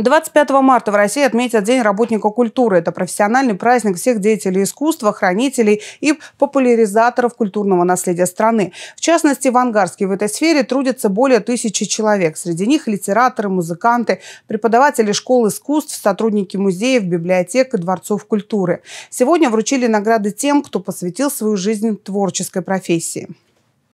25 марта в России отметят День работника культуры. Это профессиональный праздник всех деятелей искусства, хранителей и популяризаторов культурного наследия страны. В частности, в Ангарске в этой сфере трудятся более тысячи человек. Среди них литераторы, музыканты, преподаватели школ искусств, сотрудники музеев, библиотек и дворцов культуры. Сегодня вручили награды тем, кто посвятил свою жизнь творческой профессии.